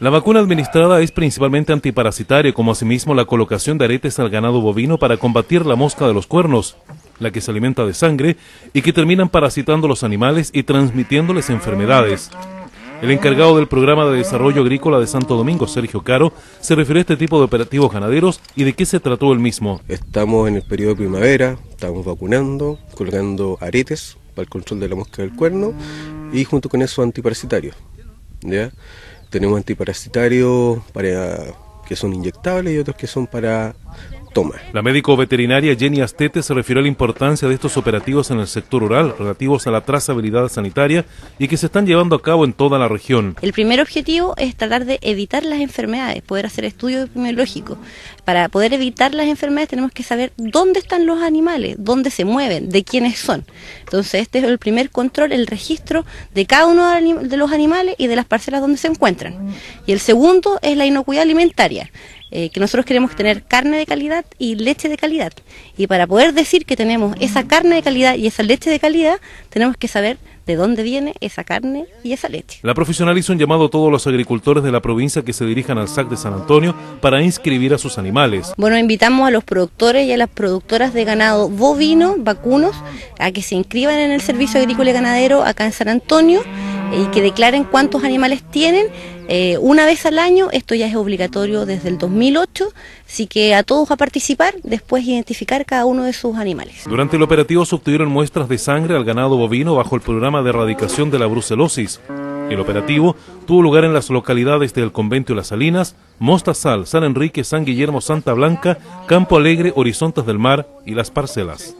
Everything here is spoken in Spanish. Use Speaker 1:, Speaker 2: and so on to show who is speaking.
Speaker 1: La vacuna administrada es principalmente antiparasitaria, como asimismo la colocación de aretes al ganado bovino para combatir la mosca de los cuernos, la que se alimenta de sangre y que terminan parasitando los animales y transmitiéndoles enfermedades. El encargado del programa de desarrollo agrícola de Santo Domingo, Sergio Caro, se refirió a este tipo de operativos ganaderos y de qué se trató el
Speaker 2: mismo. Estamos en el periodo de primavera, estamos vacunando, colgando aretes para el control de la mosca del cuerno y junto con eso antiparasitarios. ¿ya? Tenemos antiparasitarios para que son inyectables y otros que son para
Speaker 1: la médico veterinaria Jenny Astete se refirió a la importancia de estos operativos en el sector rural relativos a la trazabilidad sanitaria y que se están llevando a cabo en toda la región.
Speaker 3: El primer objetivo es tratar de evitar las enfermedades, poder hacer estudios epidemiológicos. Para poder evitar las enfermedades tenemos que saber dónde están los animales, dónde se mueven, de quiénes son. Entonces este es el primer control, el registro de cada uno de los animales y de las parcelas donde se encuentran. Y el segundo es la inocuidad alimentaria. Eh, que nosotros queremos tener carne de calidad y leche de calidad. Y para poder decir que tenemos esa carne de calidad y esa leche de calidad, tenemos que saber de dónde viene esa carne y esa leche.
Speaker 1: La profesional hizo un llamado a todos los agricultores de la provincia que se dirijan al SAC de San Antonio para inscribir a sus animales.
Speaker 3: Bueno, invitamos a los productores y a las productoras de ganado bovino, vacunos, a que se inscriban en el Servicio Agrícola y Ganadero acá en San Antonio eh, y que declaren cuántos animales tienen eh, una vez al año, esto ya es obligatorio desde el 2008, así que a todos a participar, después identificar cada uno de sus animales.
Speaker 1: Durante el operativo se obtuvieron muestras de sangre al ganado bovino bajo el programa de erradicación de la brucelosis. El operativo tuvo lugar en las localidades del Convento Las Salinas, Mostazal, San Enrique, San Guillermo, Santa Blanca, Campo Alegre, Horizontes del Mar y Las Parcelas.